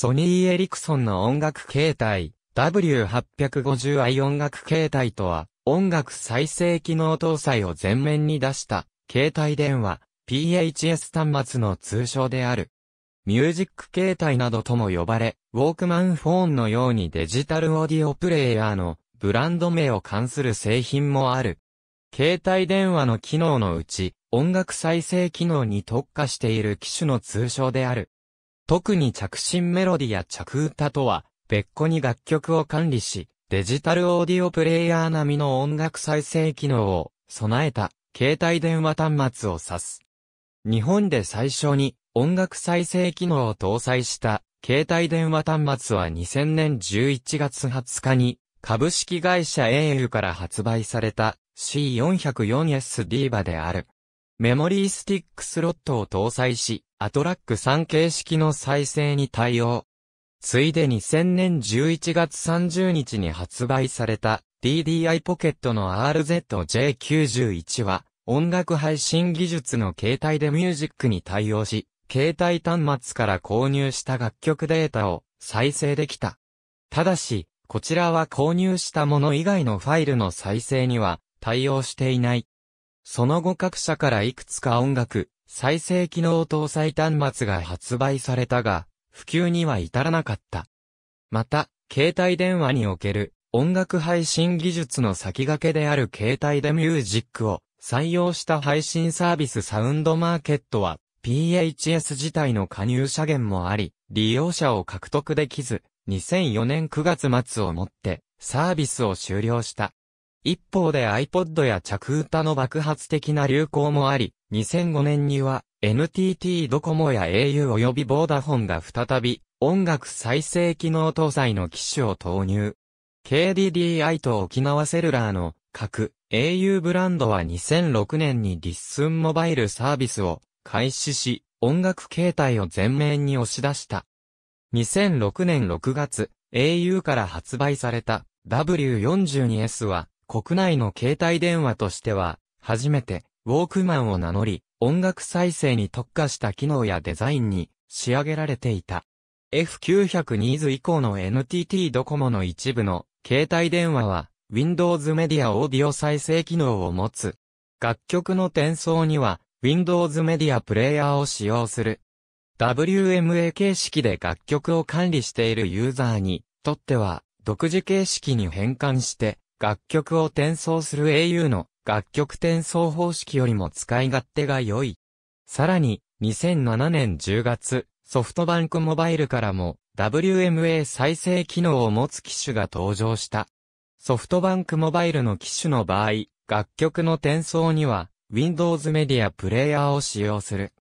ソニー・エリクソンの音楽形態、W850i 音楽形態とは、音楽再生機能搭載を前面に出した、携帯電話、PHS 端末の通称である。ミュージック形態などとも呼ばれ、ウォークマンフォーンのようにデジタルオーディオプレイヤーのブランド名を冠する製品もある。携帯電話の機能のうち、音楽再生機能に特化している機種の通称である。特に着信メロディや着歌とは、別個に楽曲を管理し、デジタルオーディオプレイヤー並みの音楽再生機能を備えた携帯電話端末を指す。日本で最初に音楽再生機能を搭載した携帯電話端末は2000年11月20日に株式会社 au から発売された C404S d ィバである。メモリースティックスロットを搭載し、アトラック3形式の再生に対応。ついで2000年11月30日に発売された DDI ポケットの RZJ91 は音楽配信技術の携帯でミュージックに対応し、携帯端末から購入した楽曲データを再生できた。ただし、こちらは購入したもの以外のファイルの再生には対応していない。その後各社からいくつか音楽、再生機能搭載端末が発売されたが、普及には至らなかった。また、携帯電話における音楽配信技術の先駆けである携帯でミュージックを採用した配信サービスサウンドマーケットは PHS 自体の加入者限もあり、利用者を獲得できず、2004年9月末をもってサービスを終了した。一方で iPod や着歌の爆発的な流行もあり、2005年には NTT ドコモや au 及びボーダフォンが再び音楽再生機能搭載の機種を投入。KDDI と沖縄セルラーの各 au ブランドは2006年にリッスンモバイルサービスを開始し、音楽形態を全面に押し出した。2006年6月、au から発売された W42S は国内の携帯電話としては初めてウォークマンを名乗り、音楽再生に特化した機能やデザインに仕上げられていた。f 9 0 0ニーズ以降の NTT ドコモの一部の携帯電話は Windows メディアオーディオ再生機能を持つ。楽曲の転送には Windows メディアプレイヤーを使用する。WMA 形式で楽曲を管理しているユーザーにとっては独自形式に変換して楽曲を転送する au の楽曲転送方式よりも使い勝手が良い。さらに、2007年10月、ソフトバンクモバイルからも WMA 再生機能を持つ機種が登場した。ソフトバンクモバイルの機種の場合、楽曲の転送には Windows メディアプレイヤーを使用する。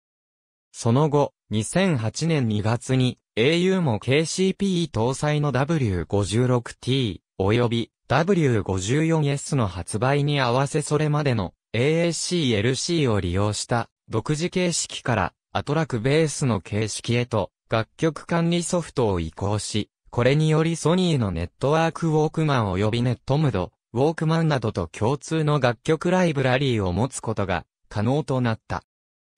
その後、2008年2月に au も KCPE 搭載の W56T 及び W54S の発売に合わせそれまでの AACLC を利用した独自形式からアトラクベースの形式へと楽曲管理ソフトを移行し、これによりソニーのネットワークウォークマン及びネットムド、ウォークマンなどと共通の楽曲ライブラリーを持つことが可能となった。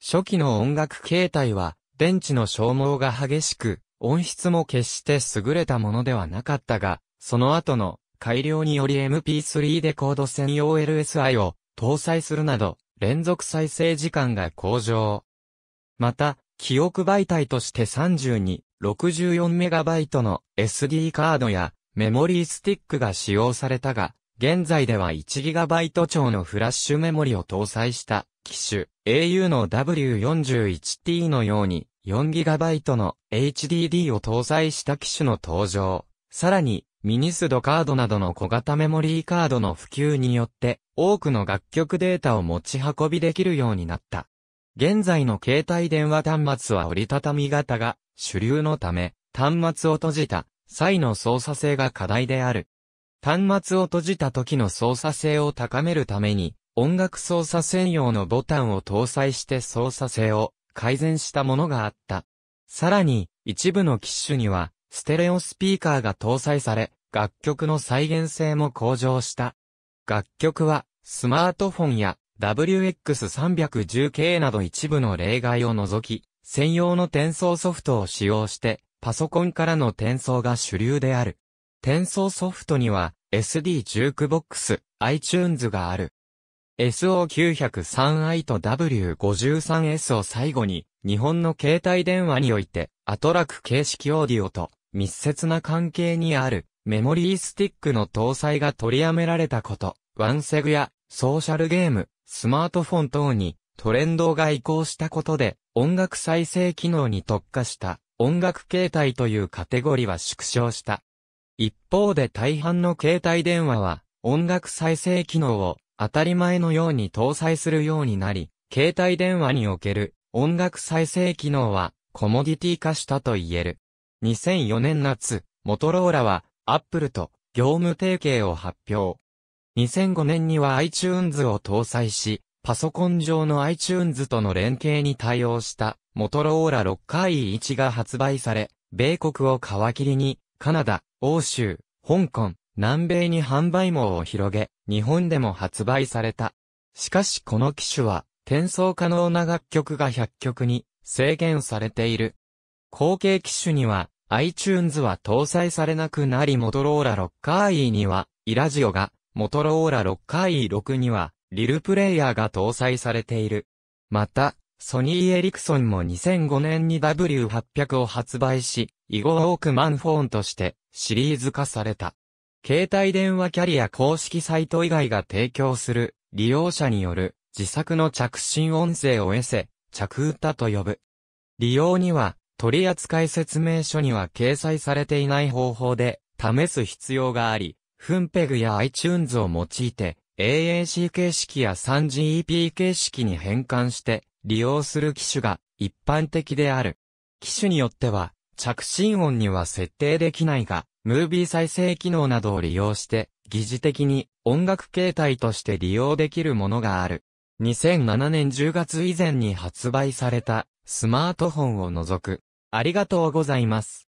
初期の音楽形態は電池の消耗が激しく、音質も決して優れたものではなかったが、その後の改良により MP3 デコード専用 LSI を搭載するなど、連続再生時間が向上。また、記憶媒体として32、64MB の SD カードやメモリースティックが使用されたが、現在では 1GB 超のフラッシュメモリを搭載した機種 au の W41T のように 4GB の HDD を搭載した機種の登場。さらにミニスドカードなどの小型メモリーカードの普及によって、多くの楽曲データを持ち運びできるようになった。現在の携帯電話端末は折りたたみ型が主流のため、端末を閉じた際の操作性が課題である。端末を閉じた時の操作性を高めるために、音楽操作専用のボタンを搭載して操作性を改善したものがあった。さらに、一部の機種には、ステレオスピーカーが搭載され、楽曲の再現性も向上した。楽曲は、スマートフォンや WX310 k など一部の例外を除き、専用の転送ソフトを使用して、パソコンからの転送が主流である。転送ソフトには、SD ジュークボックス、iTunes がある。SO903i と W53S を最後に、日本の携帯電話において、アトラク形式オーディオと、密接な関係にあるメモリースティックの搭載が取りやめられたこと、ワンセグやソーシャルゲーム、スマートフォン等にトレンドが移行したことで音楽再生機能に特化した音楽形態というカテゴリは縮小した。一方で大半の携帯電話は音楽再生機能を当たり前のように搭載するようになり、携帯電話における音楽再生機能はコモディティ化したと言える。2004年夏、モトローラは、アップルと業務提携を発表。2005年には iTunes を搭載し、パソコン上の iTunes との連携に対応した、モトローラ 6i1 が発売され、米国を皮切りに、カナダ、欧州、香港、南米に販売網を広げ、日本でも発売された。しかしこの機種は、転送可能な楽曲が100曲に制限されている。後継機種には iTunes は搭載されなくなりモトローラロッカー E にはイラジオが、モトローラロッカー E6 にはリルプレイヤーが搭載されている。また、ソニーエリクソンも2005年に W800 を発売し、以後ウォークマンフォンとしてシリーズ化された。携帯電話キャリア公式サイト以外が提供する利用者による自作の着信音声を得せ、着歌と呼ぶ。利用には取扱説明書には掲載されていない方法で試す必要があり、フンペグや iTunes を用いて AAC 形式や 3GEP 形式に変換して利用する機種が一般的である。機種によっては着信音には設定できないが、ムービー再生機能などを利用して疑似的に音楽形態として利用できるものがある。2007年10月以前に発売されたスマートフォンを除くありがとうございます。